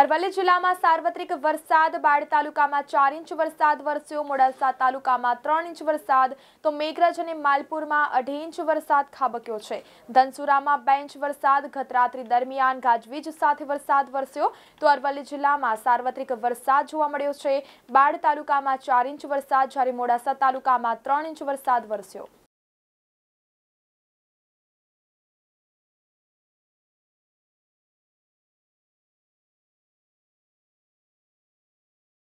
અરવલ્લી જિલ્લામાં સાર્વત્રિક વરસાદ બાળ તાલુકામાં ચાર ઇંચ વરસાદ વરસ્યો મોડાસા તાલુકામાં ત્રણ ઇંચ વરસાદ તો મેઘરજ અને માલપુરમાં અઢી ઇંચ વરસાદ ખાબક્યો છે ધનસુરામાં બે ઇંચ વરસાદ ગતરાત્રિ દરમિયાન ગાજવીજ સાથે વરસાદ વરસ્યો તો અરવલ્લી જિલ્લામાં સાર્વત્રિક વરસાદ જોવા મળ્યો છે બાળ તાલુકામાં ચાર ઇંચ વરસાદ જ્યારે મોડાસા તાલુકામાં ત્રણ ઇંચ વરસાદ વરસ્યો